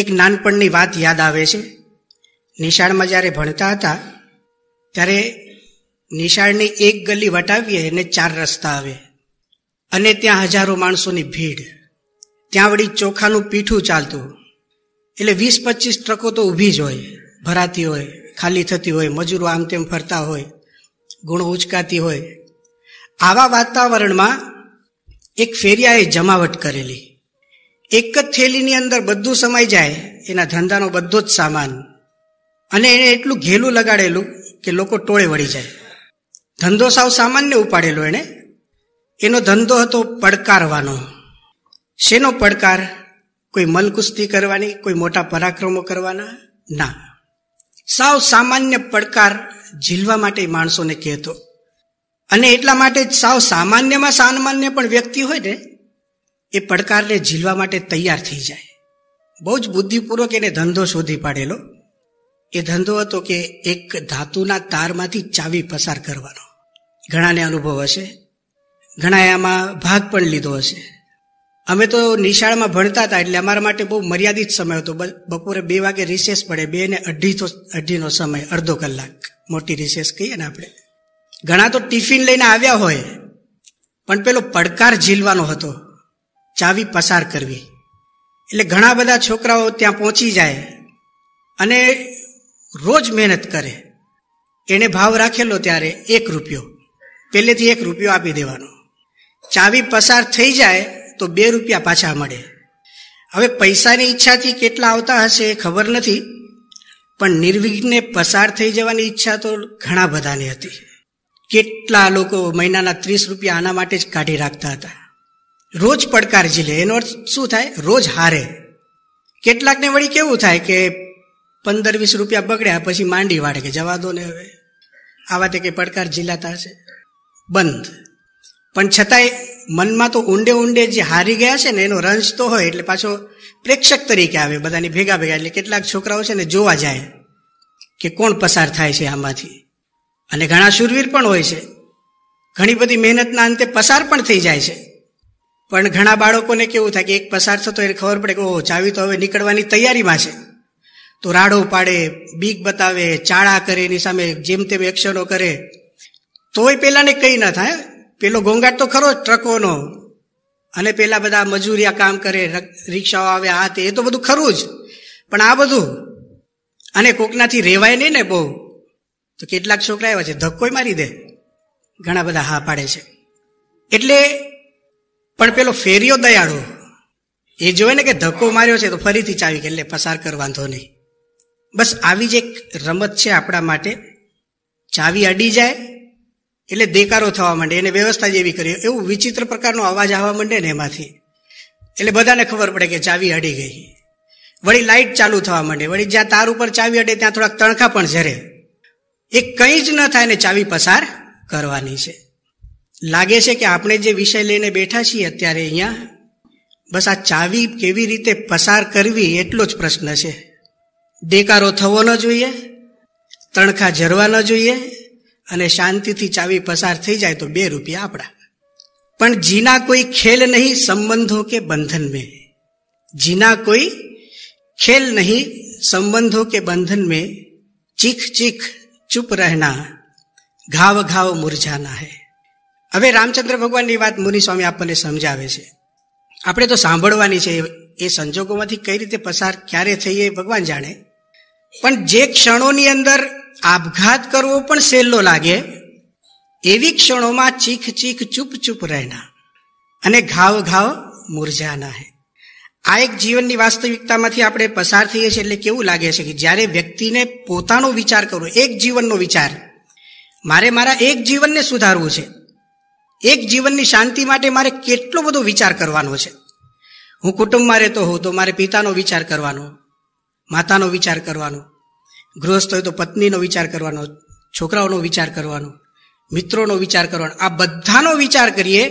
એક નાનપણની વાત યાદ આવે છે નિશાળમાં જ્યારે ભણતા હતા ત્યારે નિશાળની એક ગલી વટાવીએ એને ચાર રસ્તા આવે અને ત્યાં હજારો માણસોની ભીડ ત્યાં વળી ચોખાનું પીઠું ચાલતું એટલે વીસ પચીસ ટ્રકો તો ઊભી જ હોય ભરાતી હોય ખાલી થતી હોય મજૂરો આમ તેમ ફરતા હોય ગુણ ઉચકાતી હોય આવા વાતાવરણમાં એક ફેરિયાએ જમાવટ કરેલી એક જ થેલીની અંદર બધું સમાઈ જાય એના ધંધાનો બધો જ સામાન અને એને એટલું ઘેલું લગાડેલું કે લોકો ટોળે વળી જાય ધંધો સાવ સામાન્ય ઉપાડેલો એણે એનો ધંધો હતો પડકારવાનો શેનો પડકાર કોઈ મલકુસ્તી કરવાની કોઈ મોટા પરાક્રમો કરવાના ના સાવ સામાન્ય પડકાર ઝીલવા માટે માણસોને કહેતો અને એટલા માટે સાવ સામાન્યમાં સામાન્ય પણ વ્યક્તિ હોય ને એ પડકારને ઝીલવા માટે તૈયાર થઈ જાય બહુ જ બુદ્ધિપૂર્વક એને ધંધો શોધી પાડેલો એ ધંધો હતો કે એક ધાતુના તારમાંથી ચાવી પસાર કરવાનો ઘણાને અનુભવ હશે ઘણાએ આમાં ભાગ પણ લીધો હશે અમે તો નિશાળમાં ભણતા હતા એટલે અમારા માટે બહુ મર્યાદિત સમય હતો બપોરે બે વાગે રિસેસ પડે બે ને અઢી તો અઢીનો સમય અડધો કલાક મોટી રિસેસ કહીએ ને આપણે ઘણા તો ટિફિન લઈને આવ્યા હોય પણ પેલો પડકાર ઝીલવાનો હતો ચાવી પસાર કરવી એટલે ઘણા બધા છોકરાઓ ત્યાં પહોંચી જાય અને રોજ મહેનત કરે એણે ભાવ રાખેલો ત્યારે એક રૂપિયો પહેલેથી એક રૂપિયો આપી દેવાનો ચાવી પસાર થઈ જાય તો બે રૂપિયા પાછા મળે હવે પૈસાની ઈચ્છાથી કેટલા આવતા હશે એ ખબર નથી પણ નિર્વિઘ્ને પસાર થઈ જવાની ઈચ્છા તો ઘણા બધાની હતી કેટલા લોકો મહિનાના ત્રીસ રૂપિયા આના માટે જ કાઢી રાખતા હતા રોજ પડકાર ઝીલે એનો અર્થ શું થાય રોજ હારે કેટલાકને વળી કેવું થાય કે પંદર વીસ રૂપિયા બગડ્યા પછી માંડી વાળે કે જવા દો ને હવે આવા તે કે પડકાર ઝીલાતા હશે બંધ પણ છતાંય મનમાં તો ઊંડે ઊંડે જે હારી ગયા છે ને એનો રંજ તો હોય એટલે પાછો પ્રેક્ષક તરીકે આવે બધાની ભેગા ભેગા એટલે કેટલાક છોકરાઓ છે ને જોવા જાય કે કોણ પસાર થાય છે આમાંથી અને ઘણા શૂરવીર પણ હોય છે ઘણી બધી મહેનતના અંતે પસાર પણ થઈ જાય છે પણ ઘણા બાળકોને કેવું થાય કે એક પસાર થતો એને ખબર પડે કે ઓહો ચાવી તો હવે નીકળવાની તૈયારીમાં છે તો રાડો પાડે બીક બતાવે ચાળા કરે એની સામે જેમ તેમ એક્શનો કરે તોય પેલાને કંઈ ના થાય પેલો ઘોંઘાટ તો ખરો ટ્રકોનો અને પેલા બધા મજૂરિયા કામ કરે રિક્ષાઓ આવે આ તે એ તો બધું ખરું જ પણ આ બધું અને કોકનાથી રેવાય નહીં ને બહુ તો કેટલાક છોકરા એવા છે ધક્કોય મારી દે ઘણા બધા હા પાડે છે એટલે પણ પેલો ફેરિયો દયાળો એ જોવે ને કે ધક્કો માર્યો છે તો ફરીથી ચાવી કે એટલે પસાર કર વાંધો નહીં બસ આવી જ એક રમત છે આપણા માટે ચાવી અડી જાય એટલે દેકારો થવા માંડે એને વ્યવસ્થા જેવી કરી એવું વિચિત્ર પ્રકારનો અવાજ આવવા માંડે ને એમાંથી એટલે બધાને ખબર પડે કે ચાવી અડી ગઈ વળી લાઇટ ચાલુ થવા માંડે વળી જ્યાં તાર ઉપર ચાવી અડે ત્યાં થોડાક તણખા પણ ઝરે એ કંઈ જ ન થાય ને ચાવી પસાર કરવાની છે લાગે છે કે આપણે જે વિષય લઈને બેઠા છીએ અત્યારે અહીંયા બસ આ ચાવી કેવી રીતે પસાર કરવી એટલો જ પ્રશ્ન છે દેકારો થવો ન જોઈએ તણખા જરવા ન જોઈએ અને શાંતિથી ચાવી પસાર થઈ જાય તો બે રૂપિયા આપણા પણ જીના કોઈ ખેલ નહીં સંબંધો કે બંધન મેં જીના કોઈ ખેલ નહીં સંબંધો કે બંધન મેં ચીખ ચીખ ચૂપ રહેના ઘાવ ઘાવ મુરઝાના હૈ હવે રામચંદ્ર ભગવાનની વાત મુનિસ્વામી આપણને સમજાવે છે આપણે તો સાંભળવાની છે એ સંજોગોમાંથી કઈ રીતે પસાર ક્યારે થઈએ ભગવાન જાણે પણ જે ક્ષણોની અંદર આપઘાત કરવો પણ સહેલો લાગે એવી ક્ષણોમાં ચીખ ચીખ ચૂપ ચૂપ રહેના અને ઘાવ ઘાવ મુરઝાના હે આ એક જીવનની વાસ્તવિકતામાંથી આપણે પસાર થઈએ છીએ એટલે કેવું લાગે છે કે જ્યારે વ્યક્તિને પોતાનો વિચાર કરવો એક જીવનનો વિચાર મારે મારા એક જીવનને સુધારવું છે એક જીવનની શાંતિ માટે મારે કેટલો બધો વિચાર કરવાનો છે હું કુટુંબમાં રહેતો હોઉં તો મારે પિતાનો વિચાર કરવાનો માતાનો વિચાર કરવાનો ગૃહસ્થ હોય તો પત્નીનો વિચાર કરવાનો છોકરાઓનો વિચાર કરવાનો મિત્રોનો વિચાર કરવાનો આ બધાનો વિચાર કરીએ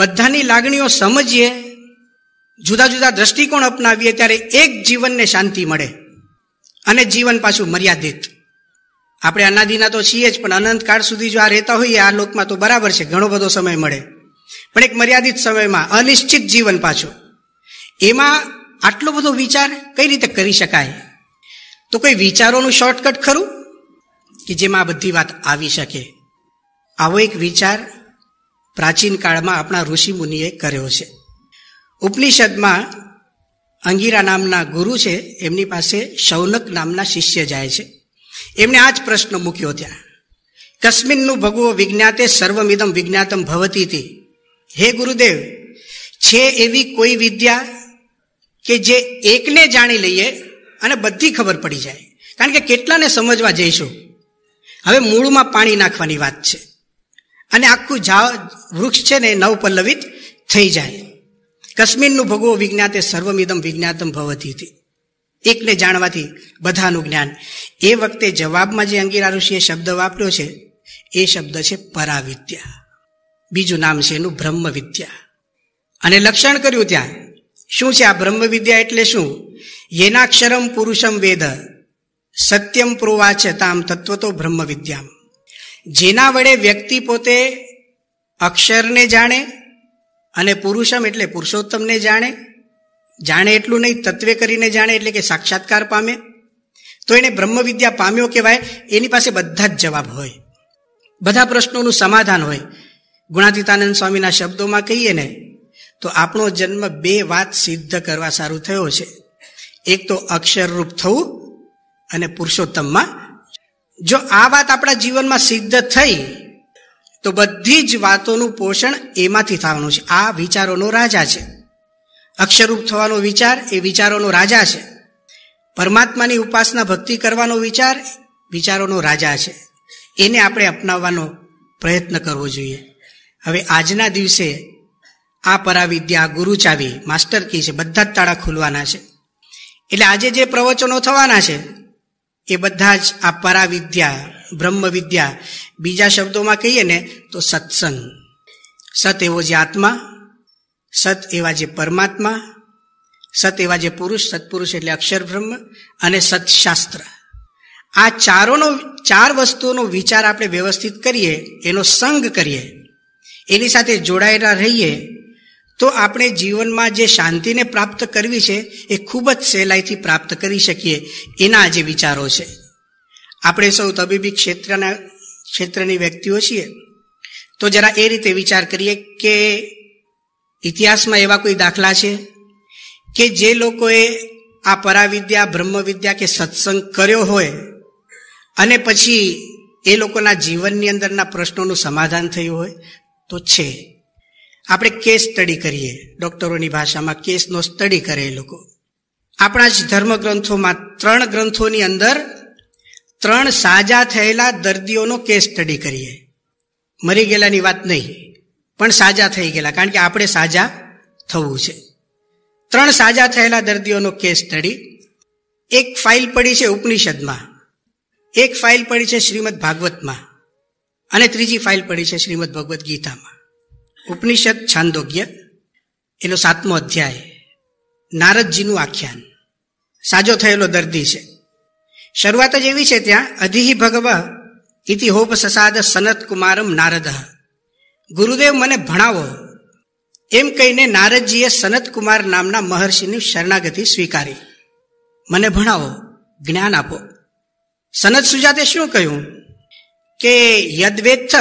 બધાની લાગણીઓ સમજીએ જુદા જુદા દ્રષ્ટિકોણ અપનાવીએ ત્યારે એક જીવનને શાંતિ મળે અને જીવન પાછું મર્યાદિત આપણે અનાદિના તો છીએ જ પણ અનંત કાળ સુધી જો આ રહેતા હોઈએ આ લોકમાં તો બરાબર છે ઘણો બધો સમય મળે પણ એક મર્યાદિત સમયમાં અનિશ્ચિત જીવન પાછું એમાં આટલો બધો વિચાર કઈ રીતે કરી શકાય તો કોઈ વિચારોનું શોર્ટકટ ખરું કે જેમાં આ બધી વાત આવી શકે આવો એક વિચાર પ્રાચીન કાળમાં આપણા ઋષિ મુનિએ કર્યો છે ઉપનિષદમાં અંગીરા નામના ગુરુ છે એમની પાસે શૌનક નામના શિષ્ય જાય છે એમણે આ જ પ્રશ્ન મૂક્યો ત્યાં કશ્મીરનું ભગવો વિજ્ઞાતે સર્વમિદમ વિજ્ઞાતમ ભવતીથી હે ગુરુદેવ છે એવી કોઈ વિદ્યા કે જે એકને જાણી લઈએ અને બધી ખબર પડી જાય કારણ કે કેટલાને સમજવા જઈશું હવે મૂળમાં પાણી નાખવાની વાત છે અને આખું જા વૃક્ષ છે ને નવપલ્લવિત થઈ જાય કશ્મીરનું ભગવો વિજ્ઞાતે સર્વમિદમ વિજ્ઞાતમ ભવતી હતી એકને જાણવાથી બધાનું જ્ઞાન એ વખતે જવાબમાં જે અંગીરા ઋષિએ શબ્દ વાપર્યો છે એ શબ્દ છે પરાવિદ્યા બીજું નામ છે એનું બ્રહ્મ વિદ્યા અને લક્ષણ કર્યું ત્યાં શું છે આ બ્રહ્મ વિદ્યા એટલે શું યેનાક્ષરમ પુરુષમ વેદ સત્યમ પ્રોવાચ તામ તત્વ તો બ્રહ્મ વિદ્યામ જેના વડે વ્યક્તિ પોતે અક્ષરને જાણે અને પુરુષમ એટલે પુરુષોત્તમને જાણે જાણે એટલું નહીં તત્વે કરીને જાણે એટલે કે સાક્ષાત્કાર પામે તો એને બ્રહ્મવિદ્યા પામ્યો કહેવાય એની પાસે બધા જ જવાબ હોય બધા પ્રશ્નોનું સમાધાન હોય ગુણાતીતાનંદ સ્વામીના શબ્દોમાં કહીએ ને તો આપણો જન્મ બે વાત સિદ્ધ કરવા સારું થયો છે એક તો અક્ષરરૂપ થવું અને પુરુષોત્તમમાં જો આ વાત આપણા જીવનમાં સિદ્ધ થઈ તો બધી જ વાતોનું પોષણ એમાંથી થવાનું છે આ વિચારોનો રાજા છે અક્ષરૂપ થવાનો વિચાર એ વિચારોનો રાજા છે પરમાત્માની ઉપાસના ભક્તિ કરવાનો વિચાર વિચારોનો રાજા છે એને આપણે અપનાવવાનો પ્રયત્ન કરવો જોઈએ હવે આજના દિવસે આ પરાવિદ્યા ગુરુ ચાવી માસ્ટર કી છે બધા જ તાળા ખુલવાના છે એટલે આજે જે પ્રવચનો થવાના છે એ બધા જ આ પરાવિદ્યા બ્રહ્મવિદ્યા બીજા શબ્દોમાં કહીએ ને તો સત્સંગ સત એવો જે આત્મા સત એવા જે પરમાત્મા સત એવા જે પુરુષ સત્પુરુષ એટલે અક્ષર બ્રહ્મ અને સત્શાસ્ત્ર આ ચારોનો ચાર વસ્તુઓનો વિચાર આપણે વ્યવસ્થિત કરીએ એનો સંગ કરીએ એની સાથે જોડાયેલા રહીએ તો આપણે જીવનમાં જે શાંતિને પ્રાપ્ત કરવી છે એ ખૂબ જ સહેલાઈથી પ્રાપ્ત કરી શકીએ એના જે વિચારો છે આપણે સૌ તબીબી ક્ષેત્રના ક્ષેત્રની વ્યક્તિઓ છીએ તો જરા એ રીતે વિચાર કરીએ કે ઇતિહાસમાં એવા કોઈ દાખલા છે કે જે લોકોએ આ પરાવિદ્યા બ્રહ્મવિદ્યા કે સત્સંગ કર્યો હોય અને પછી એ લોકોના જીવનની અંદરના પ્રશ્નોનું સમાધાન થયું હોય તો છે આપણે કેસ સ્ટડી કરીએ ડોક્ટરોની ભાષામાં કેસનો સ્ટડી કરે એ લોકો આપણા જ ધર્મગ્રંથોમાં ત્રણ ગ્રંથોની અંદર ત્રણ સાજા થયેલા દર્દીઓનો કેસ સ્ટડી કરીએ મરી ગયેલાની વાત નહીં પણ સાજા થઈ ગયેલા કારણ કે આપણે સાજા થવું છે ત્રણ સાજા થયેલા દર્દીઓનો કેસ સ્ટડી એક ફાઇલ પડી છે ઉપનિષદમાં એક ફાઇલ પડી છે શ્રીમદ ભાગવતમાં અને ત્રીજી ફાઇલ પડી છે શ્રીમદ ભગવદ્ ગીતામાં ઉપનિષદ છાંદોગ્ય એનો સાતમો અધ્યાય નારદજીનું આખ્યાન સાજો થયેલો દર્દી છે શરૂઆત જ એવી છે ત્યાં અધિહિ ભગવ ઇતિ હોપ સસાદ સનત કુમારમ નારદ ગુરુદેવ મને ભણાવો એમ કહીને નારદજીએ સનતકુમાર નામના મહર્ષિની શરણાગતિ સ્વીકારી મને ભણાવો જ્ઞાન આપો સનત સુજાતે શું કહ્યું કે યદવેત્થ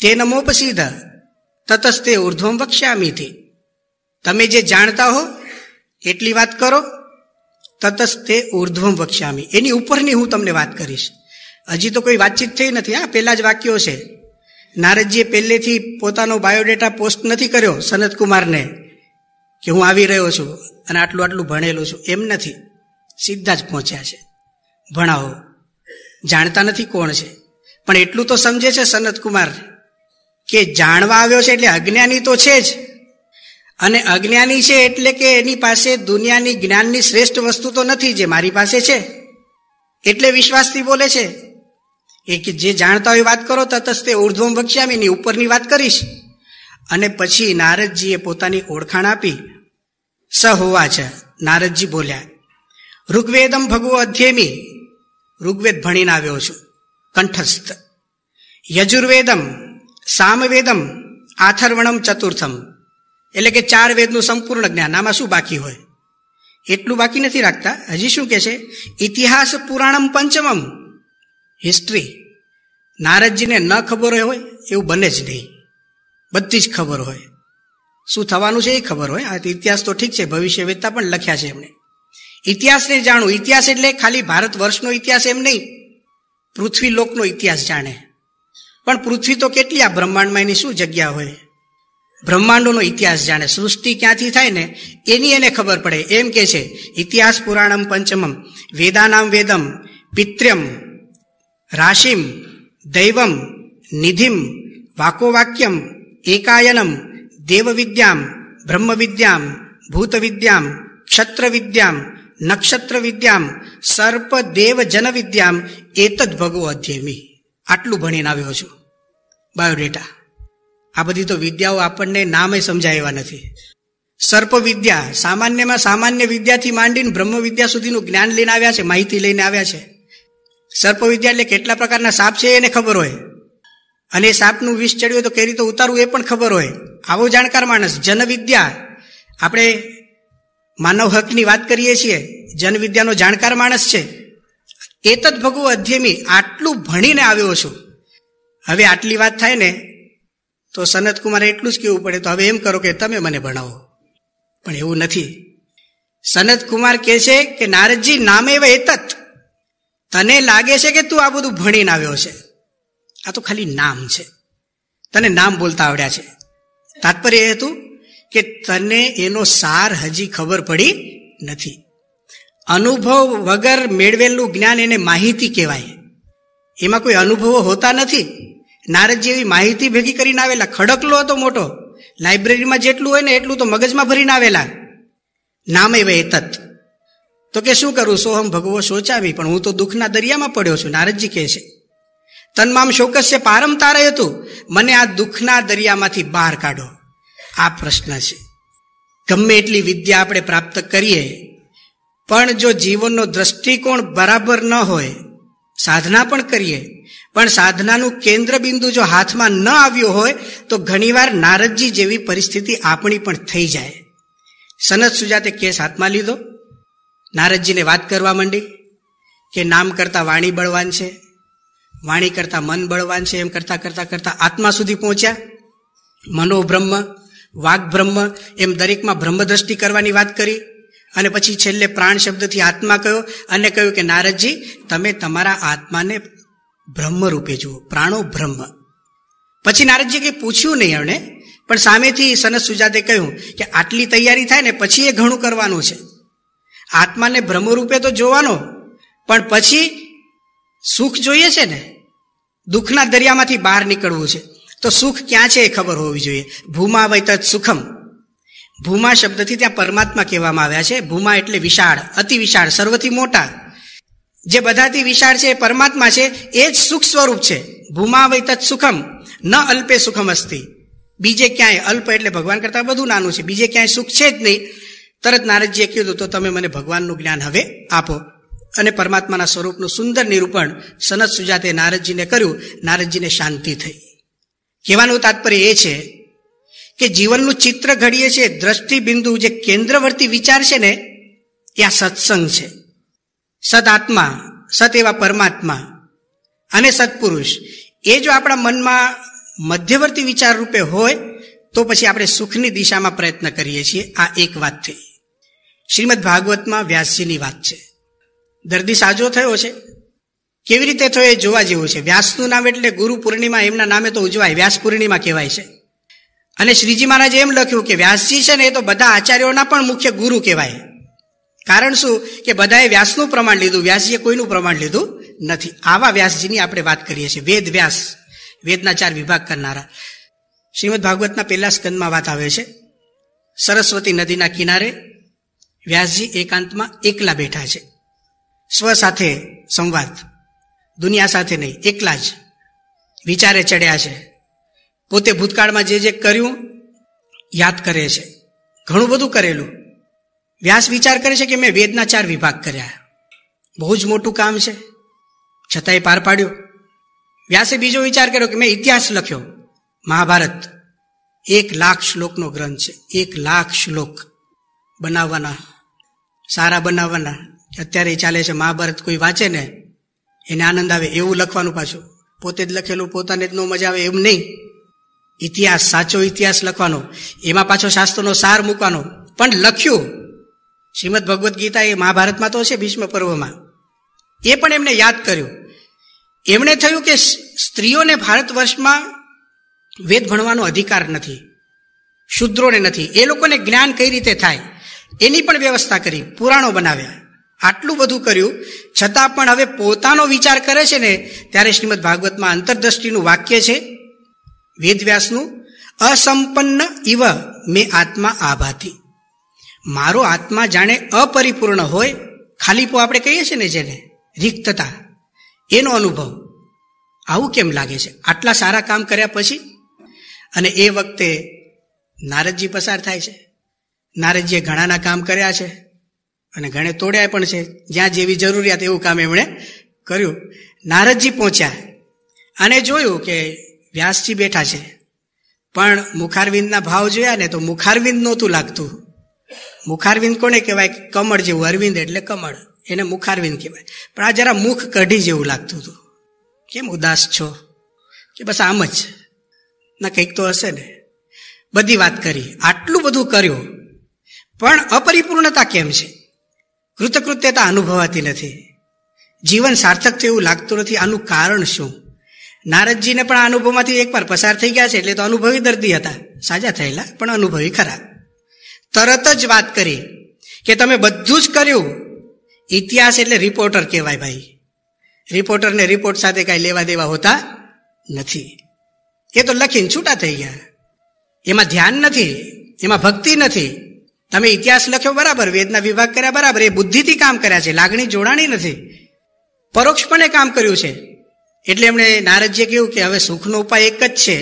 તે નમોપસીધ તતસ્તે ઉર્ધ્વમ વક્ષ્યામીથી તમે જે જાણતા હો એટલી વાત કરો તતસ્તે ઉર્ધ્વમ વક્ષ્યામી એની ઉપરની હું તમને વાત કરીશ હજી તો કોઈ વાતચીત થઈ નથી હા પહેલા જ વાક્યો છે નારદજીએ પહેલેથી પોતાનો બાયોડેટા પોસ્ટ નથી કર્યો સનતકુમારને કે હું આવી રહ્યો છું અને આટલું આટલું ભણેલો છું એમ નથી સીધા જ પહોંચ્યા છે ભણાવો જાણતા નથી કોણ છે પણ એટલું તો સમજે છે સનતકુમાર કે જાણવા આવ્યો છે એટલે અજ્ઞાની તો છે જ અને અજ્ઞાની છે એટલે કે એની પાસે દુનિયાની જ્ઞાનની શ્રેષ્ઠ વસ્તુ તો નથી જે મારી પાસે છે એટલે વિશ્વાસથી બોલે છે એ કે જે જાણતા હોય વાત કરો તતસ્તે ઉર્ધ્વમ વક્ષ્યામીની ઉપરની વાત કરીશ અને પછી નારદજીએ પોતાની ઓળખાણ આપી સ હોવા છે નારદજી બોલ્યા ઋગ્વેદમ ભગવો અધ્યયમી ઋગ્વેદ ભણીને આવ્યો છું કંઠસ્થ યજુર્વેદમ સામવેદમ આથર્વણમ ચતુર્થમ એટલે કે ચાર વેદનું સંપૂર્ણ જ્ઞાન આમાં શું બાકી હોય એટલું બાકી નથી રાખતા હજી શું કે છે ઇતિહાસ પુરાણમ પંચમમ હિસ્ટ્રી નારદજીને ન ખબર હોય એવું બને જ નહીં બધી જ ખબર હોય શું થવાનું છે એ ખબર હોય આ ઇતિહાસ તો ઠીક છે ભવિષ્ય વેદતા પણ લખ્યા છે એમણે ઇતિહાસને જાણું ઇતિહાસ એટલે ખાલી ભારત વર્ષનો ઇતિહાસ એમ નહીં પૃથ્વી લોકનો ઇતિહાસ જાણે પણ પૃથ્વી તો કેટલી આ બ્રહ્માંડમાં એની શું જગ્યા હોય બ્રહ્માંડોનો ઇતિહાસ જાણે સૃષ્ટિ ક્યાંથી થાય ને એની એને ખબર પડે એમ કે છે ઇતિહાસ પુરાણમ પંચમમ વેદાનામ વેદમ પિત્ર્યમ રાશિમ દૈવમ નિધિમ વાકોવાક્યમ એકાયનમ દેવવિદ્યામ બ્રહ્મવિદ્યામ ભૂતવિદ્યામ ક્ષત્રવિદ્યામ નક્ષત્રવિદ્યામ સર્પદેવ જનવિદ્યામ એતદ ભગવો અધ્યયમી આટલું ભણીને આવ્યો છું બાયોડેટા આ બધી તો વિદ્યાઓ આપણને નામે સમજાય નથી સર્પ વિદ્યા સામાન્યમાં સામાન્ય વિદ્યાથી માંડીને બ્રહ્મ વિદ્યા સુધીનું જ્ઞાન લઈને આવ્યા છે માહિતી લઈને આવ્યા છે સર્પ વિદ્યા એટલે કેટલા પ્રકારના સાપ છે એને ખબર હોય અને એ સાપનું વિષ ચડ્યું તો કઈ રીતે ઉતારવું એ પણ ખબર હોય આવો જાણકાર માણસ જનવિદ્યા આપણે માનવ હકની વાત કરીએ છીએ જનવિદ્યાનો જાણકાર માણસ છે એતદ ભગવ અધ્યમી આટલું ભણીને આવ્યો છું હવે આટલી વાત થાય ને તો સનતકુમારે એટલું જ કહેવું પડે તો હવે એમ કરો કે તમે મને ભણાવો પણ એવું નથી સનતકુમાર કહે છે કે નારદજી નામે એવ એતત તને લાગે છે કે તું આ બધું ભણીને આવ્યો છે આ તો ખાલી નામ છે તને નામ બોલતા આવડ્યા છે તાત્પર્ય એ હતું કે તને એનો સાર હજી ખબર પડી નથી અનુભવ વગર મેળવેલું જ્ઞાન એને માહિતી કહેવાય એમાં કોઈ અનુભવો હોતા નથી નારદ જેવી માહિતી ભેગી કરીને આવેલા ખડકલો હતો મોટો લાઇબ્રેરીમાં જેટલું હોય ને એટલું તો મગજમાં ભરીને આવેલા નામે વહેતત તો કે શું કરું સોહમ ભગવો સોચાવી પણ હું તો દુઃખના દરિયામાં પડ્યો છું નારદજી કહે છે તનમામ શોકસ્ય પારમ તારે હતું મને આ દુઃખના દરિયામાંથી બહાર કાઢો આ પ્રશ્ન છે ગમે એટલી વિદ્યા આપણે પ્રાપ્ત કરીએ પણ જો જીવનનો દ્રષ્ટિકોણ બરાબર ન હોય સાધના પણ કરીએ પણ સાધનાનું કેન્દ્ર બિંદુ જો હાથમાં ન આવ્યું હોય તો ઘણીવાર નારદજી જેવી પરિસ્થિતિ આપણી પણ થઈ જાય સનત સુજાતે કેસ હાથમાં લીધો નારદજીને વાત કરવા માંડી કે નામ કરતાં વાણી બળવાન છે વાણી કરતાં મન બળવાન છે એમ કરતાં કરતાં કરતાં આત્મા સુધી પહોંચ્યા મનોબ્રહ્મ વાઘ બ્રહ્મ એમ દરેકમાં બ્રહ્મદ્રષ્ટિ કરવાની વાત કરી અને પછી છેલ્લે પ્રાણ શબ્દથી આત્મા કહ્યો અને કહ્યું કે નારદજી તમે તમારા આત્માને બ્રહ્મ રૂપે જુઓ પ્રાણો બ્રહ્મ પછી નારદજી કંઈ પૂછ્યું નહીં એમણે પણ સામેથી સનત સુજાતે કહ્યું કે આટલી તૈયારી થાય ને પછી એ ઘણું કરવાનું છે આત્માને ભ્રમરૂપે તો જોવાનો પણ પછી સુખ જોઈએ છે ને દુઃખના દરિયામાંથી બહાર નીકળવું છે તો સુખ ક્યાં છે એ ખબર હોવી જોઈએ ભૂમા વૈતત સુખમ ભૂમા શબ્દથી ત્યાં પરમાત્મા કહેવામાં આવ્યા છે ભૂમા એટલે વિશાળ અતિ વિશાળ સર્વથી મોટા જે બધાથી વિશાળ છે એ પરમાત્મા છે એ જ સુખ સ્વરૂપ છે ભૂમા વૈતત સુખમ ન અલ્પે સુખમ અસ્તિ બીજે ક્યાંય અલ્પ એટલે ભગવાન કરતાં બધું નાનું છે બીજે ક્યાંય સુખ છે જ નહીં તરત નારદજીએ કીધું તો તમે મને ભગવાનનું જ્ઞાન હવે આપો અને પરમાત્માના સ્વરૂપનું સુંદર નિરૂપણ સનત સુજાતે નારદજીને કર્યું નારદજીને શાંતિ થઈ કહેવાનું તાત્પર્ય એ છે કે જીવનનું ચિત્ર ઘડીએ છીએ દ્રષ્ટિબિંદુ જે કેન્દ્રવર્તી વિચાર છે ને એ આ સત્સંગ છે સત આત્મા સત એવા પરમાત્મા અને સત્પુરુષ એ જો આપણા મનમાં મધ્યવર્તી વિચાર રૂપે હોય તો પછી આપણે સુખની દિશામાં પ્રયત્ન કરીએ છીએ આ એક વાત થઈ શ્રીમદ ભાગવતમાં વ્યાસજીની વાત છે દર્દી સાજો થયો છે કેવી રીતે થયો એ જોવા જેવું છે વ્યાસનું નામ એટલે ગુરુ પૂર્ણિમા એમના નામે તો ઉજવાય વ્યાસ પૂર્ણિમા કહેવાય છે અને શ્રીજી મહારાજે એમ લખ્યું કે વ્યાસજી છે ને એ તો બધા આચાર્યોના પણ મુખ્ય ગુરુ કહેવાય કારણ શું કે બધાએ વ્યાસનું પ્રમાણ લીધું વ્યાસજીએ કોઈનું પ્રમાણ લીધું નથી આવા વ્યાસજીની આપણે વાત કરીએ છીએ વેદ વ્યાસ વેદના ચાર વિભાગ કરનારા શ્રીમદ ભાગવતના પહેલા સ્કંદમાં વાત આવે છે સરસ્વતી નદીના કિનારે વ્યાસજી એકાંતમાં એકલા બેઠા છે સ્વ સાથે સંવાદ દુનિયા સાથે નહીં એકલા જ વિચારે ચડ્યા છે પોતે ભૂતકાળમાં જે જે કર્યું યાદ કરે છે ઘણું બધું કરેલું વ્યાસ વિચાર કરે છે કે મેં વેદના ચાર વિભાગ કર્યા બહુ જ મોટું કામ છે છતાંય પાર પાડ્યો વ્યાસે બીજો વિચાર કર્યો કે મેં ઇતિહાસ લખ્યો મહાભારત એક લાખ શ્લોકનો ગ્રંથ છે એક લાખ શ્લોક બનાવવાના સારા બનાવવાના અત્યારે ચાલે છે મહાભારત કોઈ વાંચે ને એને આનંદ આવે એવું લખવાનું પાછું પોતે જ લખેલું પોતાને જ નો મજા આવે એમ નહીં ઇતિહાસ સાચો ઇતિહાસ લખવાનો એમાં પાછો શાસ્ત્રનો સાર મૂકવાનો પણ લખ્યું શ્રીમદ ભગવદ્ ગીતા એ મહાભારતમાં તો છે ભીષ્મ પર્વમાં એ પણ એમને યાદ કર્યું એમણે થયું કે સ્ત્રીઓને ભારત વર્ષમાં વેદ ભણવાનો અધિકાર નથી શુદ્રોને નથી એ લોકોને જ્ઞાન કઈ રીતે થાય એની પણ વ્યવસ્થા કરી પુરાણો બનાવ્યા આટલું બધું કર્યું છતાં પણ હવે પોતાનો વિચાર કરે છે ને ત્યારે શ્રીમદ ભાગવતમાં અંતરદ્રષ્ટિનું વાક્ય છે વેદવ્યાસનું અસંપન્ન ઇવ મેં આત્મા આભાથી મારો આત્મા જાણે અપરિપૂર્ણ હોય ખાલીપો આપણે કહીએ છીએ ને જેને રિક્તતા એનો અનુભવ આવું કેમ લાગે છે આટલા સારા કામ કર્યા પછી અને એ વખતે નારદજી પસાર થાય છે નારદજીએ ઘણાના કામ કર્યા છે અને ઘણે તોડ્યા પણ છે જ્યાં જેવી જરૂરિયાત એવું કામ એમણે કર્યું નારદજી પહોંચ્યા અને જોયું કે વ્યાસજી બેઠા છે પણ મુખારવિંદના ભાવ જોયા ને તો મુખારવિંદ નહોતું લાગતું મુખારવિંદ કોને કહેવાય કમળ જેવું અરવિંદ એટલે કમળ એને મુખારવિંદ કહેવાય પણ આ જરા મુખ કઢી જેવું લાગતું હતું કેમ ઉદાસ છો કે બસ આમ જ ના કંઈક તો હશે ને બધી વાત કરી આટલું બધું કર્યું પણ અપરિપૂર્ણતા કેમ છે કૃતકૃત્યતા અનુભવાતી નથી જીવન સાર્થક થયું લાગતું નથી આનું કારણ શું નારદજીને પણ આ અનુભવમાંથી એકવાર પસાર થઈ ગયા છે એટલે તો અનુભવી દર્દી હતા સાજા થયેલા પણ અનુભવી ખરા તરત જ વાત કરી કે તમે બધું જ કર્યું ઇતિહાસ એટલે રિપોર્ટર કહેવાય ભાઈ રિપોર્ટરને રિપોર્ટ સાથે કાંઈ લેવા દેવા હોતા નથી એ તો લખીને છૂટા થઈ ગયા એમાં ધ્યાન નથી એમાં ભક્તિ નથી તમે ઇતિહાસ લખ્યો બરાબર વેદના વિભાગ કર્યા બરાબર એ બુદ્ધિથી કામ કર્યા છે લાગણી જોડાણી નથી પરોક્ષપણે કામ કર્યું છે એટલે એમણે નારદજીએ કહ્યું કે હવે સુખનો ઉપાય એક જ છે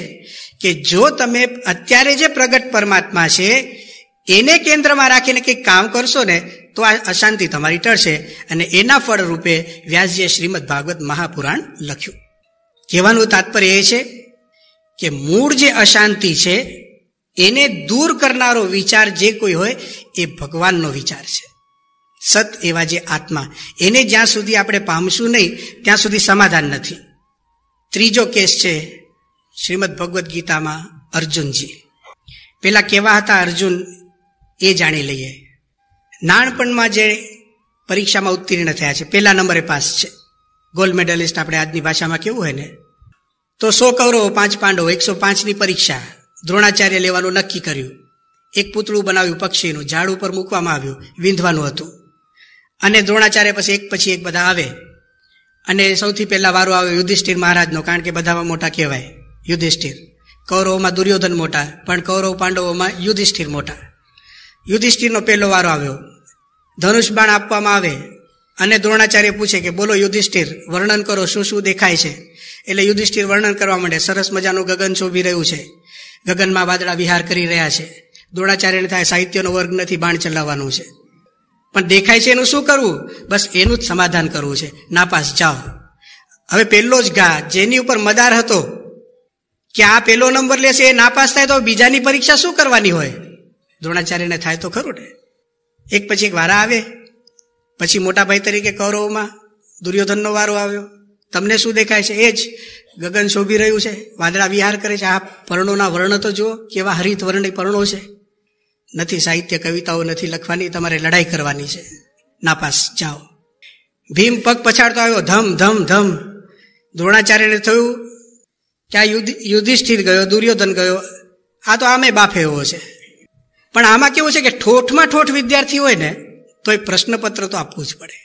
કે જો તમે અત્યારે જે પ્રગટ પરમાત્મા છે એને કેન્દ્રમાં રાખીને કંઈક કામ કરશો ને તો આ અશાંતિ તમારી ટળશે અને એના ફળ રૂપે વ્યાસજીએ શ્રીમદ ભાગવત મહાપુરાણ લખ્યું કહેવાનું તાત્પર્ય એ છે કે મૂળ જે અશાંતિ છે એને દૂર કરનારો વિચાર જે કોઈ હોય એ ભગવાનનો વિચાર છે સત એવા જે આત્મા એને જ્યાં સુધી આપણે પામશું નહીં ત્યાં સુધી સમાધાન નથી ત્રીજો કેસ છે શ્રીમદ ભગવદ્ ગીતામાં અર્જુનજી પેલા કેવા હતા અર્જુન એ જાણી લઈએ નાનપણમાં જે પરીક્ષામાં ઉત્તીર્ણ થયા છે પહેલા નંબરે પાસ છે ગોલ્ડ મેડલિસ્ટ આપણે આજની ભાષામાં કેવું હોય ને તો સો કૌરવો પાંચ પાંડવો એકસો પાંચની પરીક્ષા દ્રોણાચાર્ય લેવાનું નક્કી કર્યું એક પૂતળું બનાવ્યું પક્ષીનું ઝાડ ઉપર મૂકવામાં આવ્યું વિંધવાનું હતું અને દ્રોણાચાર્ય પછી એક પછી એક બધા આવે અને સૌથી પહેલાં વારો આવે યુધિષ્ઠિર મહારાજનો કારણ કે બધામાં મોટા કહેવાય યુધિષ્ઠિર કૌરવોમાં દુર્યોધન મોટા પણ કૌરવ પાંડવોમાં યુધિષ્ઠિર મોટા યુધિષ્ઠિરનો પહેલો વારો આવ્યો ધનુષ બાણ આપવામાં આવે અને દ્રોણાચાર્ય પૂછે કે બોલો યુધિષ્ઠિર વર્ણન કરો શું શું દેખાય છે એટલે યુધિષ્ઠિર વર્ણન કરવા માંડે સરસ મજાનું ગગન શોભી રહ્યું છે ગગનમાં વાદળા વિહાર કરી રહ્યા છે દ્રોણાચાર્યને થાય સાહિત્યનો વર્ગ નથી બાણ ચલાવવાનું છે પણ દેખાય છે એનું શું કરવું બસ એનું જ સમાધાન કરવું છે નાપાસ જાઓ હવે પહેલો જ ઘા જેની ઉપર મદાર હતો કે આ પહેલો નંબર લેશે એ નાપાસ થાય તો બીજાની પરીક્ષા શું કરવાની હોય દ્રોણાચાર્યને થાય તો ખરું ને એક પછી એક વારા આવે પછી મોટા ભાઈ તરીકે કૌરવમાં દુર્યોધનનો વારો આવ્યો તમને શું દેખાય છે એ જ ગગન શોભી રહ્યું છે વાદળા વિહાર કરે છે આ પર્ણોના વર્ણ તો જુઓ કેવા હરિત વર્ણ પર્ણો છે નથી સાહિત્ય કવિતાઓ નથી લખવાની તમારે લડાઈ કરવાની છે નાપાસ જાઓ ભીમ પગ પછાડતો આવ્યો ધમ ધમ ધમ દ્રોણાચાર્યને થયું કે આ યુધિષ્ઠિર ગયો દુર્યોધન ગયો આ તો આમે બાફે એવો છે પણ આમાં કેવું છે કે ઠોઠમાં ઠોઠ વિદ્યાર્થી હોય ને તો એ પ્રશ્નપત્ર તો આપવું જ પડે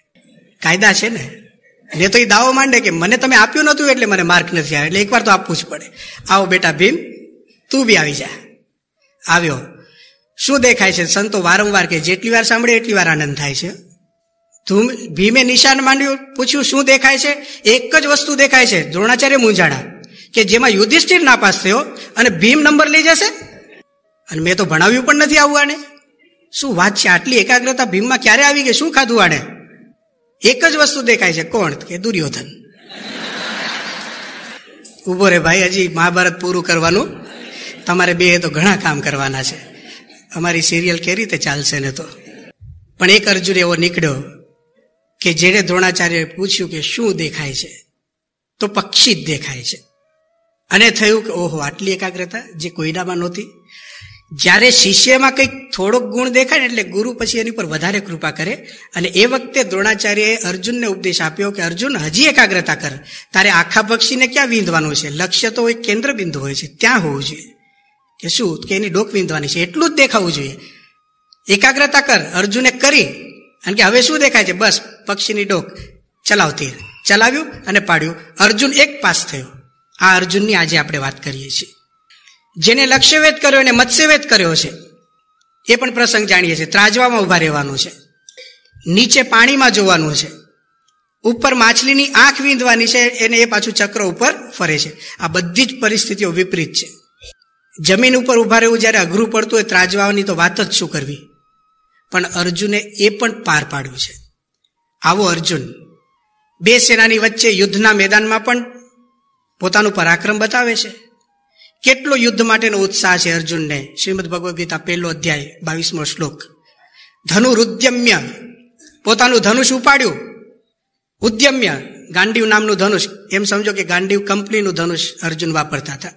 કાયદા છે ને ને તો એ દાવો માંડે કે મને તમે આપ્યું નહોતું એટલે મને માર્ક નથી આવ્યો એટલે એકવાર તો આપવું જ પડે આવો બેટા ભીમ તું બી આવી જા આવ્યો શું દેખાય છે સંતો વારંવાર કે જેટલી વાર સાંભળે એટલી વાર આનંદ થાય છે ધૂમ ભીમે નિશાન માંડ્યું પૂછ્યું શું દેખાય છે એક જ વસ્તુ દેખાય છે દ્રોણાચાર્ય મૂંઝાડા કે જેમાં યુધિષ્ઠિર નાપાસ થયો અને ભીમ નંબર લઈ જશે અને મેં તો ભણાવ્યું પણ નથી આવું આને શું વાત છે આટલી એકાગ્રતા ભીમમાં ક્યારે આવી ગઈ શું ખાધું આડે એક જ વસ્તુ દેખાય છે કોણ કે દુર્યોધન ઉભો રે ભાઈ હજી મહાભારત પૂરું કરવાનું તમારે બે તો ઘણા કામ કરવાના છે અમારી સિરિયલ કેવી રીતે ચાલશે ને તો પણ એક અર્જુન એવો નીકળ્યો કે જેણે દ્રોણાચાર્યએ પૂછ્યું કે શું દેખાય છે તો પક્ષી જ દેખાય છે અને થયું કે ઓહો આટલી એકાગ્રતા જે કોયડામાં નહોતી જ્યારે શિષ્યમાં કંઈક થોડોક ગુણ દેખાય એટલે ગુરુ પછી એની પર વધારે કૃપા કરે અને એ વખતે દ્રોણાચાર્યએ અર્જુનને ઉપદેશ આપ્યો કે અર્જુન હજી એકાગ્રતા કર તારે આખા પક્ષીને ક્યાં વીંધવાનું છે લક્ષ્ય તો એક કેન્દ્ર બિંદુ હોય છે ત્યાં હોવું જોઈએ કે શું કે એની ડોક વીંધવાની છે એટલું જ દેખાવું જોઈએ એકાગ્રતા કર અર્જુને કરી કારણ કે હવે શું દેખાય છે બસ પક્ષીની ડોક ચલાવતી ચલાવ્યું અને પાડ્યું અર્જુન એક પાસ થયો આ અર્જુનની આજે આપણે વાત કરીએ છીએ જેને લક્ષ્યવેદ કર્યો અને મત્સ્યવેદ કર્યો છે એ પણ પ્રસંગ જાણીએ છીએ ત્રાજવામાં ઊભા રહેવાનું છે નીચે પાણીમાં જોવાનું છે ઉપર માછલીની આંખ વીંધવાની છે એને એ પાછું ચક્ર ઉપર ફરે છે આ બધી જ પરિસ્થિતિઓ વિપરીત છે જમીન ઉપર ઊભા રહેવું જ્યારે અઘરું પડતું હોય ત્રાજવાની તો વાત જ શું કરવી પણ અર્જુને એ પણ પાર પાડ્યું છે આવો અર્જુન બે સેનાની વચ્ચે યુદ્ધના મેદાનમાં પણ પોતાનું પરાક્રમ બતાવે છે કેટલો યુદ્ધ માટેનો ઉત્સાહ છે અર્જુનને શ્રીમદ ભગવદ્ ગીતા પહેલો અધ્યાય બાવીસમો શ્લોક ધનુ રુદ્યમ્ય પોતાનું ધનુષ ઉપાડ્યું ઉદ્યમ્ય ગાંડીવ નામનું ધનુષ એમ સમજો કે ગાંડીવ કંપનીનું ધનુષ અર્જુન વાપરતા હતા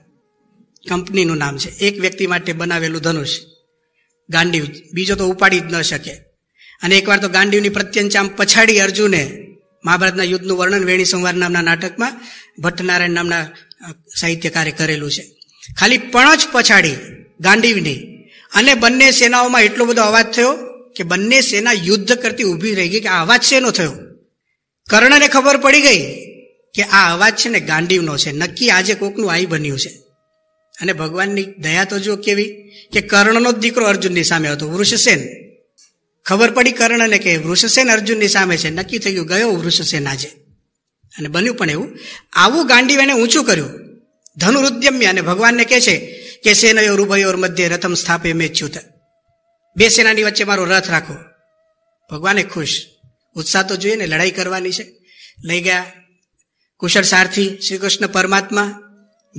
કંપનીનું નામ છે એક વ્યક્તિ માટે બનાવેલું ધનુષ ગાંડીવ બીજો તો ઉપાડી જ ન શકે અને એકવાર તો ગાંડીવની પ્રત્યંચામ પછાડી અર્જુને મહાભારતના યુદ્ધનું વર્ણન વેણી સંવાર નામના નાટકમાં ભટ્ટનારાયણ નામના સાહિત્યકારે કરેલું છે ખાલી પણ જ પછાડી ગાંડીવની અને બંને સેનાઓમાં એટલો બધો અવાજ થયો કે બંને સેના યુદ્ધ કરતી ઊભી રહી ગઈ કે આ અવાજ શેનો થયો કર્ણને ખબર પડી ગઈ કે આ અવાજ છે ને ગાંડીવનો છે નક્કી આજે કોકનું આઈ બન્યું છે અને ભગવાનની દયા તો જો કેવી કે કર્ણનો જ દીકરો અર્જુનની સામે હતો વૃષસેન ખબર પડી કર્ણને કે વૃષસેન અર્જુનની સામે છે નક્કી થઈ ગયું ગયો વૃષસેન આજે અને બન્યું પણ એવું આવું ગાંડીવ એને ઊંચું કર્યું ધનુરુદ્યમ્ય અને ભગવાનને કહે છે કે સેનયો રૂભયોર મધ્ય રથમ સ્થાપે મેચ્યુત બે સેનાની વચ્ચે મારો રથ રાખો ભગવાને ખુશ ઉત્સાહ તો જોઈએ ને લડાઈ કરવાની છે લઈ ગયા કુશળ સારથી શ્રી કૃષ્ણ પરમાત્મા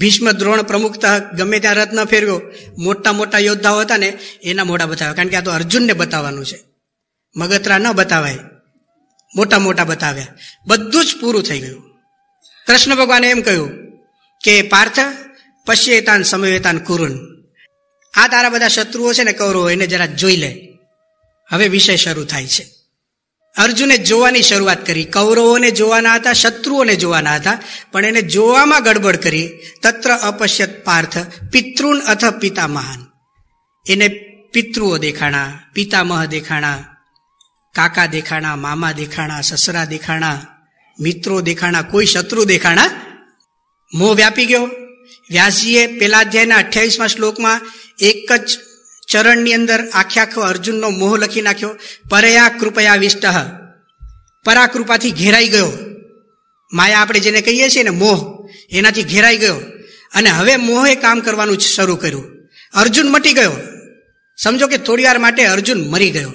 ભીષ્મ દ્રોણ પ્રમુખતઃ ગમે ત્યાં રથ ન ફેરવ્યો મોટા મોટા યોદ્ધાઓ હતા ને એના મોઢા બતાવ્યા કારણ કે આ તો અર્જુનને બતાવવાનું છે મગતરા ન બતાવાય મોટા મોટા બતાવ્યા બધું જ પૂરું થઈ ગયું કૃષ્ણ ભગવાને એમ કહ્યું કે પાર્થ પશ્યેતાન સમવેતાન કુરુન આ તારા બધા શત્રુઓ છે ને કૌરવો એને જરા જોઈ લે હવે વિષય શરૂ થાય છે અર્જુને જોવાની શરૂઆત કરી કૌરવોને જોવાના હતા શત્રુઓને જોવાના હતા પણ એને જોવામાં ગડબડ કરી તત્ર અપશ્યત પાર્થ પિતૃન અથ પિતામહાન એને પિતૃઓ દેખાણા પિતામહ દેખાણા કાકા દેખાણા મામા દેખાણા સસરા દેખાણા મિત્રો દેખાણા કોઈ શત્રુ દેખાણા મોહ વ્યાપી ગયો વ્યાસજીએ પેલા અધ્યાયના અઠ્યાવીસમાં શ્લોકમાં એક જ ચરણની અંદર આખે આખો અર્જુનનો મોહ લખી નાખ્યો પરયા કૃપયા વિષ્ટ પરા કૃપાથી ઘેરાઈ ગયો માયા આપણે જેને કહીએ છીએ ને મોહ એનાથી ઘેરાઈ ગયો અને હવે મોહે કામ કરવાનું શરૂ કર્યું અર્જુન મટી ગયો સમજો કે થોડી વાર માટે અર્જુન મરી ગયો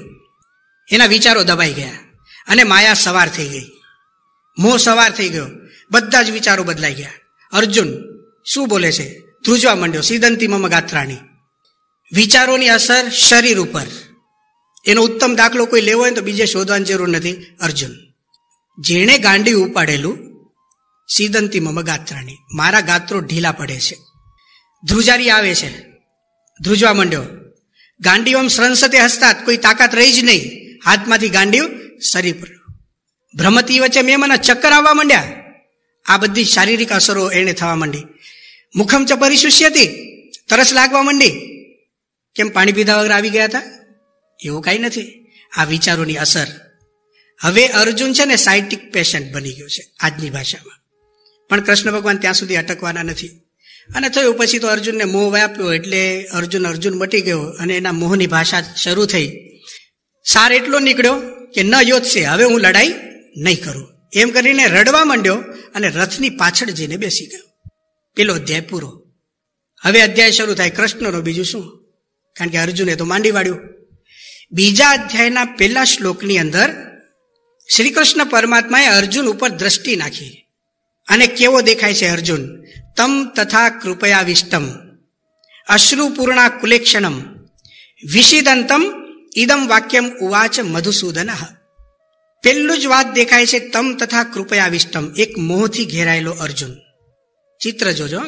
એના વિચારો દબાઈ ગયા અને માયા સવાર થઈ ગઈ મોહ સવાર થઈ ગયો બધા જ વિચારો બદલાઈ ગયા અર્જુન શું બોલે છે ધ્રુજવા માંડ્યો સિદંતી મમ ગાત્રાણી વિચારોની અસર શરીર ઉપર એનો ઉત્તમ દાખલો કોઈ લેવો હોય તો બીજે શોધવાની જરૂર નથી અર્જુન જેણે ગાંડી ઉપાડેલું સિદંતી મમ ગાત્રાણી મારા ગાત્રો ઢીલા પડે છે ધ્રુજારી આવે છે ધ્રુજવા માંડ્યો ગાંડી ઓમ સંસતે હસતા કોઈ તાકાત રહી જ નહીં હાથમાંથી ગાંડીવ શરીર પર ભ્રમતી વચ્ચે મેં મને ચક્કર આવવા માંડ્યા આ બધી શારીરિક અસરો એને થવા માંડી મુખમ ચપરી શુષ્યતી તરસ લાગવા માંડી કેમ પાણી પીધા વગર આવી ગયા હતા એવું કાંઈ નથી આ વિચારોની અસર હવે અર્જુન છે ને સાયન્ટિક પેશન્ટ બની ગયો છે આજની ભાષામાં પણ કૃષ્ણ ભગવાન ત્યાં સુધી અટકવાના નથી અને થયું પછી તો અર્જુનને મોહ વ્યાપ્યો એટલે અર્જુન અર્જુન મટી ગયો અને એના મોહની ભાષા શરૂ થઈ સાર એટલો નીકળ્યો કે ન યોજશે હવે હું લડાઈ નહીં કરું એમ કરીને રડવા માંડ્યો અને રથની પાછળ જઈને બેસી ગયો પેલો અધ્યાય પૂરો હવે અધ્યાય શરૂ થાય કૃષ્ણનો બીજું શું કારણ કે અર્જુને તો માંડી વાળ્યું બીજા અધ્યાયના પહેલા શ્લોકની અંદર શ્રી કૃષ્ણ પરમાત્માએ અર્જુન ઉપર દ્રષ્ટિ નાખી અને કેવો દેખાય છે અર્જુન તમ તથા કૃપયા વિષ્ટમ અશ્રુપૂર્ણા કુલેક્ષણમ વિષિદંતમ ઇદમ વાક્યમ ઉવાચ મધુસૂદન પહેલું જ વાત દેખાય છે તમ તથા કૃપયાવિષ્ટમ એક મોહથી ઘેરાયેલો અર્જુન ચિત્ર જોજો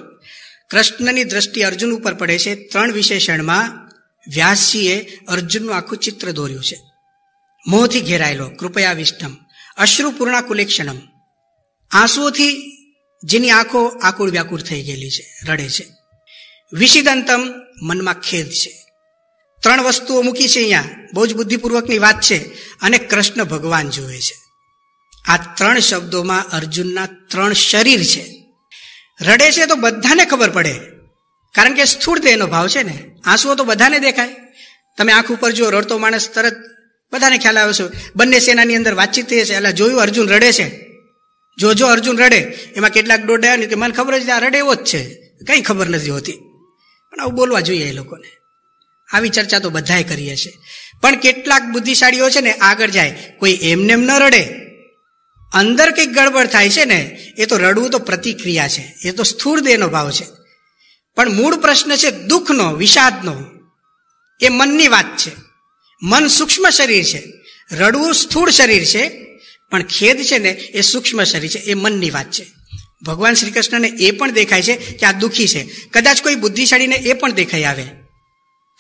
કૃષ્ણની દ્રષ્ટિ અર્જુન ઉપર પડે છે ત્રણ વિશેષણમાં વ્યાસજીએ અર્જુનનું આખું ચિત્ર દોર્યું છે મોહથી ઘેરાયેલો કૃપયાવિષ્ટમ અશ્રુપૂર્ણા કુલેક્ષણમ આંસુઓથી જેની આંખો આકુળ વ્યાકુળ થઈ ગયેલી છે રડે છે વિશિદંતમ મનમાં ખેદ છે ત્રણ વસ્તુઓ મૂકી છે અહીંયા બહુ જ બુદ્ધિપૂર્વકની વાત છે અને કૃષ્ણ ભગવાન જુએ છે આ ત્રણ શબ્દોમાં અર્જુનના ત્રણ શરીર છે રડે છે તો બધાને ખબર પડે કારણ કે સ્થૂળ દેહનો ભાવ છે ને આંસુઓ તો બધાને દેખાય તમે આંખ ઉપર જો રડતો માણસ તરત બધાને ખ્યાલ આવે છે બંને સેનાની અંદર વાતચીત થઈ છે એટલે જોયું અર્જુન રડે છે જો જો અર્જુન રડે એમાં કેટલાક દોડાયા ને કે મને ખબર છે આ રડે એવો જ છે કંઈ ખબર નથી હોતી પણ આવું બોલવા જોઈએ એ લોકોને આવી ચર્ચા તો બધાએ કરી હશે પણ કેટલાક બુદ્ધિશાળીઓ છે ને આગળ જાય કોઈ એમનેમ ન રડે અંદર કંઈક ગડબડ થાય છે ને એ તો રડવું તો પ્રતિક્રિયા છે એ તો સ્થૂળ દેહનો ભાવ છે પણ મૂળ પ્રશ્ન છે દુઃખનો વિષાદનો એ મનની વાત છે મન સૂક્ષ્મ શરીર છે રડવું સ્થૂળ શરીર છે પણ ખેદ છે ને એ સૂક્ષ્મ શરીર છે એ મનની વાત છે ભગવાન શ્રી કૃષ્ણને એ પણ દેખાય છે કે આ દુઃખી છે કદાચ કોઈ બુદ્ધિશાળીને એ પણ દેખાઈ આવે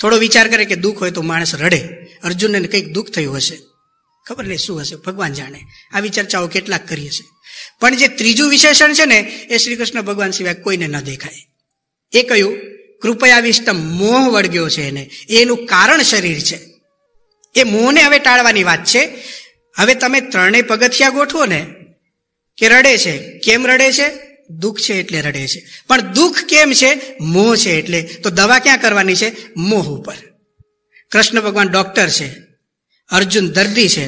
થોડો વિચાર કરે કે દુઃખ હોય તો માણસ રડે અર્જુનને કંઈક દુઃખ થયું હશે ખબર નહીં શું હશે ભગવાન જાણે આવી ચર્ચાઓ કેટલાક કરી હશે પણ જે ત્રીજું વિશેષણ છે ને એ શ્રી કૃષ્ણ ભગવાન સિવાય કોઈને ન દેખાય એ કહ્યું કૃપયા વિષ્ટ મોહ વળગ્યો છે એને એનું કારણ શરીર છે એ મોહને હવે ટાળવાની વાત છે હવે તમે ત્રણેય પગથિયા ગોઠવો ને કે રડે છે કેમ રડે છે દુઃખ છે એટલે રડે છે પણ દુઃખ કેમ છે મોહ છે એટલે તો દવા ક્યાં કરવાની છે મોહ ઉપર કૃષ્ણ ભગવાન ડોક્ટર છે અર્જુન દર્દી છે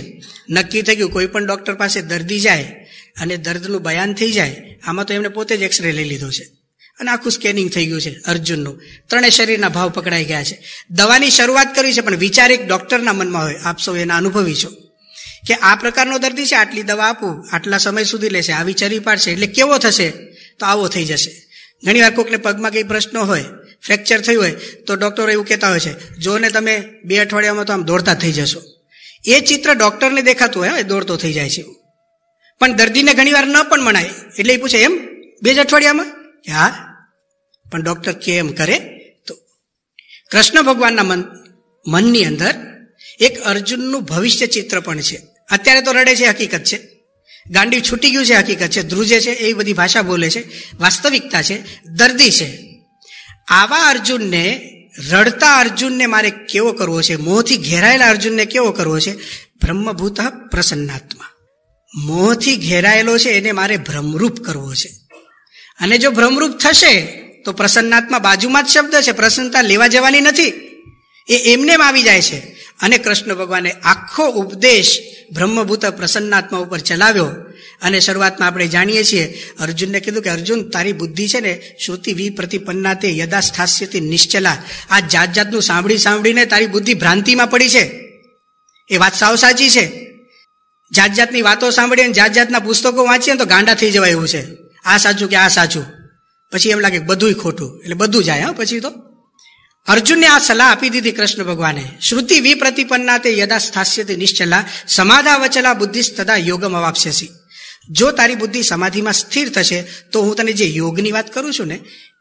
નક્કી થઈ ગયું કોઈ પણ ડોક્ટર પાસે દર્દી જાય અને દર્દનું બયાન થઈ જાય આમાં તો એમણે પોતે જ એક્સરે લઈ લીધો છે અને આખું સ્કેનિંગ થઈ ગયું છે અર્જુનનું ત્રણેય શરીરના ભાવ પકડાઈ ગયા છે દવાની શરૂઆત કરી છે પણ વિચાર એક ડોક્ટરના મનમાં હોય આપ સૌ એના અનુભવી છો કે આ પ્રકારનો દર્દી છે આટલી દવા આપું આટલા સમય સુધી લેશે આવી ચરી પાડશે એટલે કેવો થશે તો આવો થઈ જશે ઘણીવાર કોઈકને પગમાં કંઈ પ્રશ્ન હોય ફ્રેક્ચર થયું હોય તો ડૉક્ટરો એવું કહેતા હોય છે જો ને તમે બે અઠવાડિયામાં તો આમ દોડતા થઈ જશો એ ચિત્ર ડૉક્ટરને દેખાતું હોય દોડતો થઈ જાય છે પણ દર્દીને ઘણીવાર ન પણ મનાય એટલે એ પૂછે એમ બે જ અઠવાડિયામાં હા પણ ડૉક્ટર એમ કરે તો કૃષ્ણ ભગવાનના મન મનની અંદર એક અર્જુનનું ભવિષ્ય ચિત્ર પણ છે અત્યારે તો રડે છે હકીકત છે ગાંડી છૂટી ગયું છે હકીકત છે ધ્રુજે છે એવી બધી ભાષા બોલે છે વાસ્તવિકતા છે દર્દી છે આવા અર્જુનને રડતા અર્જુનને મારે કેવો કરવો છે મોંથી ઘેરાયેલા અર્જુનને કેવો કરવો છે બ્રહ્મભૂત પ્રસન્નાત્મા મોહથી ઘેરાયેલો છે એને મારે ભ્રમરૂપ કરવો છે અને જો ભ્રમરૂપ થશે તો પ્રસન્નાત્મા બાજુમાં જ શબ્દ છે પ્રસન્નતા લેવા જવાની નથી એ એમને આવી જાય છે અને કૃષ્ણ ભગવાને આખો ઉપદેશ બ્રહ્મભૂત પ્રસન્નાત્મા ઉપર ચલાવ્યો અને શરૂઆતમાં આપણે જાણીએ છીએ અર્જુનને કીધું કે અર્જુન તારી બુદ્ધિ છે ને શ્રુતિ વિપ્રતિપન્ના તે યદાસ્થાસ્યથી નિશ્ચલા આ જાત જાતનું સાંભળી સાંભળીને તારી બુદ્ધિ ભ્રાંતિમાં પડી છે એ વાત સાવ સાચી છે જાત જાતની વાતો સાંભળીએ જાત જાતના પુસ્તકો વાંચીએ તો ગાંડા થઈ જવાય એવું છે આ સાચું કે આ સાચું પછી એમ લાગે બધું ખોટું એટલે બધું જાય હા પછી તો અર્જુનને આ સલાહ આપી દીધી કૃષ્ણ ભગવાને શ્રુતિ વિપ્રતિપન્ના તે યદા સ્થાસ્યથી નિશ્ચલા સમાધા વચલા બુદ્ધિ તદા યોગમ અવાપસ્યસી જો તારી બુદ્ધિ સમાધિમાં સ્થિર થશે તો હું તને જે યોગની વાત કરું છું ને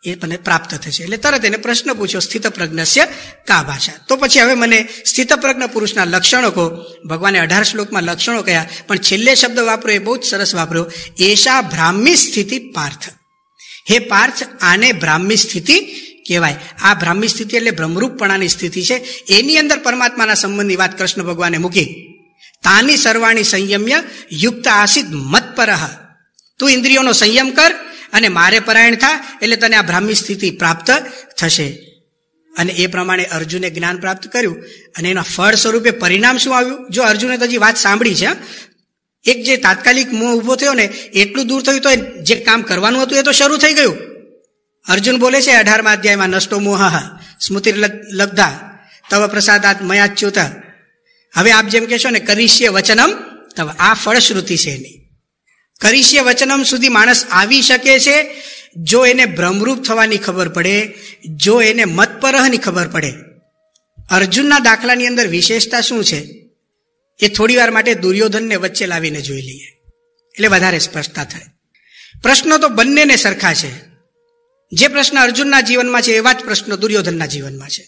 એ મને પ્રાપ્ત થશે એટલે તરત એને પ્રશ્ન પૂછ્યો સ્થિત પ્રજ્ઞસ્ય કા ભાષા તો પછી હવે મને સ્થિત પ્રજ્ઞ પુરુષના લક્ષણો કહો ભગવાને અઢાર શ્લોકમાં લક્ષણો કયા પણ છેલ્લે શબ્દ વાપરો એ બહુ જ સરસ વાપર્યો એશા બ્રાહ્મી સ્થિતિ પાર્થ હે પાર્થ આને બ્રાહ્મી સ્થિતિ કહેવાય આ બ્રાહ્મી સ્થિતિ એટલે બ્રહ્મરૂપપણાની સ્થિતિ છે એની અંદર પરમાત્માના સંબંધની વાત કૃષ્ણ ભગવાને મૂકી તાની સર્વાણી સંયમ્ય યુક્ત આસિત મત પરહ તું ઇન્દ્રિયોનો સંયમ કર અને મારે પરાયણ થા એટલે તને આ બ્રાહ્મી સ્થિતિ પ્રાપ્ત થશે અને એ પ્રમાણે અર્જુને જ્ઞાન પ્રાપ્ત કર્યું અને એના ફળ સ્વરૂપે પરિણામ શું આવ્યું જો અર્જુને તો હજી વાત સાંભળી છે એક જે તાત્કાલિક મોં ઊભો થયો ને એટલું દૂર થયું તો જે કામ કરવાનું હતું એ તો શરૂ થઈ ગયું અર્જુન બોલે છે અઢારમા અધ્યાયમાં નષ્ટો મોહ સ્મૃતિ લબ્ધા તવ પ્રસાદાત મયાચ્યુત હવે આપ જેમ કહેશો ને કરીશ્ય વચનમ તવ આ ફળશ્રુતિ છે એની કરીશ્ય વચનમ સુધી માણસ આવી શકે છે જો એને ભ્રમરૂપ થવાની ખબર પડે જો એને મતપરહની ખબર પડે અર્જુનના દાખલાની અંદર વિશેષતા શું છે એ થોડી વાર માટે દુર્યોધનને વચ્ચે લાવીને જોઈ લઈએ એટલે વધારે સ્પષ્ટતા થાય પ્રશ્નો તો બંનેને સરખા છે જે પ્રશ્ન અર્જુનના જીવનમાં છે એવા જ પ્રશ્નો દુર્યોધનના જીવનમાં છે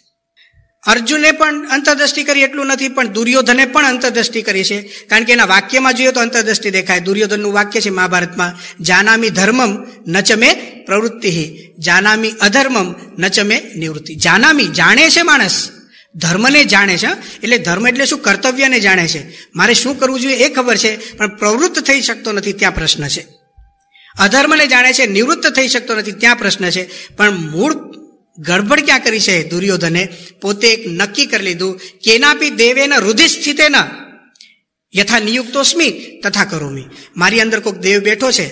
અર્જુને પણ અંતરદ્રષ્ટિ કરી એટલું નથી પણ દુર્યોધને પણ અંતરદ્રષ્ટિ કરી છે કારણ કે એના વાક્યમાં જોઈએ તો અંતરદ્રષ્ટિ દેખાય દુર્યોધનનું વાક્ય છે મહાભારતમાં જાનામી ધર્મમ નચમે પ્રવૃત્તિ જાનામી અધર્મમ નચમે નિવૃત્તિ જાનામી જાણે છે માણસ ધર્મને જાણે છે એટલે ધર્મ એટલે શું કર્તવ્યને જાણે છે મારે શું કરવું જોઈએ એ ખબર છે પણ પ્રવૃત્ત થઈ શકતો નથી ત્યાં પ્રશ્ન છે અધર્મને જાણે છે નિવૃત્ત થઈ શકતો નથી ત્યાં પ્રશ્ન છે પણ મૂળ ગડબડ ક્યાં કરી છે દુર્યોધને પોતે એક નક્કી કરી લીધું કેનાપી દેવેન રુધિ સ્થિતે ન યથા નિયુક્તોસ્મી તથા કરોમી મારી અંદર કોઈક દેવ બેઠો છે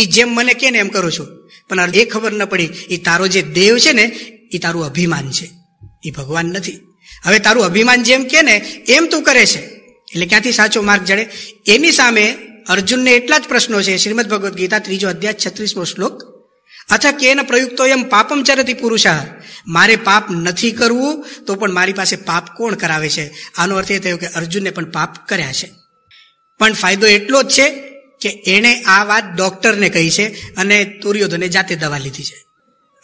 એ જેમ મને કે ને એમ કરું છું પણ એ ખબર ન પડી એ તારો જે દેવ છે ને એ તારું અભિમાન છે એ ભગવાન નથી હવે તારું અભિમાન જેમ કે ને એમ તું કરે છે એટલે ક્યાંથી સાચો માર્ગ જડે એની સામે અર્જુનને એટલા જ પ્રશ્નો છે શ્રીમદ ભગવદ્ ગીતા ત્રીજો અધ્યાય છત્રીસમો શ્લોક અથ કેન પ્રયુક્તો એમ પાપમ ચરતી પુરુષા મારે પાપ નથી કરવું તો પણ મારી પાસે પાપ કોણ કરાવે છે આનો અર્થ એ થયો કે અર્જુનને પણ પાપ કર્યા છે પણ ફાયદો એટલો જ છે કે એણે આ વાત ડોક્ટરને કહી છે અને તુર્યોધને જાતે દવા લીધી છે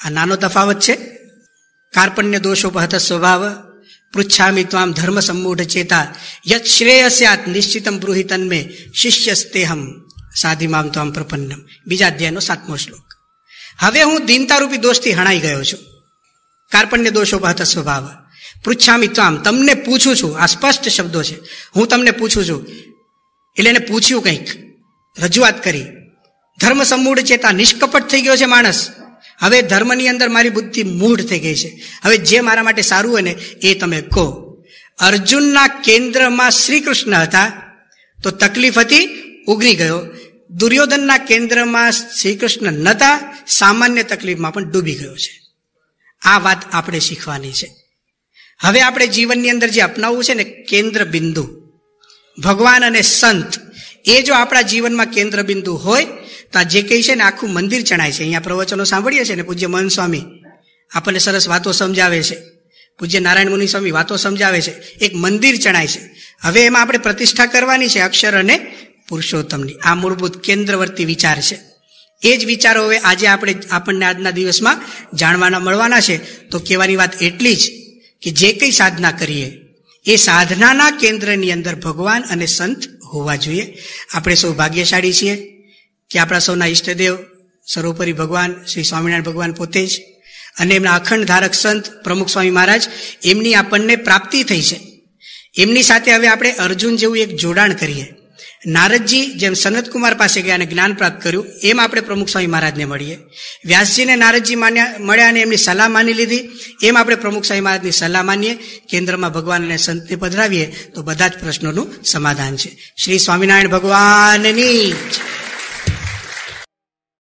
આ નાનો તફાવત છે કાર્પણ્ય દોષો હત સ્વભાવ પૃચ્છામિ ત્વામ ધર્મ સંમૂઢ ચેતા યત શ્રેય સ્યાત નિશ્ચિતમ બ્રુહિ તન્મે શિષ્યસ્તેહમ સાધિમામ ત્વામ પ્રપન્નમ બીજા અધ્યાયનો સાતમો શ્લોક હવે હું દીનતારૂપી દોષથી હણાઈ ગયો છું કાર્પણ્ય દોષોપાત સ્વભાવ પૃચ્છામિ ત્વામ તમને પૂછું છું આ સ્પષ્ટ શબ્દો છે હું તમને પૂછું છું એટલે એને પૂછ્યું કંઈક રજૂઆત કરી ધર્મ સમૂળ ચેતા નિષ્કપટ થઈ ગયો છે માણસ હવે ધર્મની અંદર મારી બુદ્ધિ મૂઢ થઈ ગઈ છે હવે જે મારા માટે સારું હોય ને એ તમે કહો અર્જુનના કેન્દ્રમાં શ્રી કૃષ્ણ હતા તો તકલીફ હતી ઉગરી ગયો દુર્યોધનના કેન્દ્રમાં શ્રી કૃષ્ણ નહોતા સામાન્ય તકલીફમાં પણ ડૂબી ગયો છે આ વાત આપણે શીખવાની છે હવે આપણે જીવનની અંદર જે અપનાવવું છે ને કેન્દ્ર બિંદુ ભગવાન અને સંત એ જો આપણા જીવનમાં કેન્દ્ર બિંદુ હોય તો જે કહે છે ને આખું મંદિર ચણાય છે અહીંયા પ્રવચનો સાંભળીએ છીએ ને પૂજ્ય મન સ્વામી આપણને સરસ વાતો સમજાવે છે પૂજ્ય નારાયણ મુનિ સ્વામી વાતો સમજાવે છે એક મંદિર ચણાય છે હવે એમાં આપણે પ્રતિષ્ઠા કરવાની છે અક્ષર અને પુરુષોત્તમની આ મૂળભૂત કેન્દ્રવર્તી વિચાર છે એ જ વિચારો હવે આજે આપણે આપણને આજના દિવસમાં જાણવાના મળવાના છે તો કહેવાની વાત એટલી જ કે જે કંઈ સાધના કરીએ એ સાધનાના કેન્દ્રની અંદર ભગવાન અને સંત હોવા જોઈએ આપણે સૌ ભાગ્યશાળી છીએ જે આપણા સૌના ઈષ્ટદેવ સર્વોપરી ભગવાન શ્રી સ્વામિનારાયણ ભગવાન પોતે જ અને એમના અખંડ ધારક સંત પ્રમુખ સ્વામી મહારાજ એમની આપણને પ્રાપ્તિ થઈ છે એમની સાથે હવે આપણે અર્જુન જેવું એક જોડાણ કરીએ નારદજી જેમ સનત કુમાર પાસે ગયા અને જ્ઞાન પ્રાપ્ત કર્યું એમ આપણે પ્રમુખ સ્વામી મહારાજને મળીએ વ્યાસજીને નારદજી માન્યા મળ્યા અને એમની સલાહ માની લીધી એમ આપણે પ્રમુખ સ્વામી મહારાજની સલાહ માનીએ કેન્દ્રમાં ભગવાન અને સંતને પધરાવીએ તો બધા જ પ્રશ્નોનું સમાધાન છે શ્રી સ્વામિનારાયણ ભગવાનની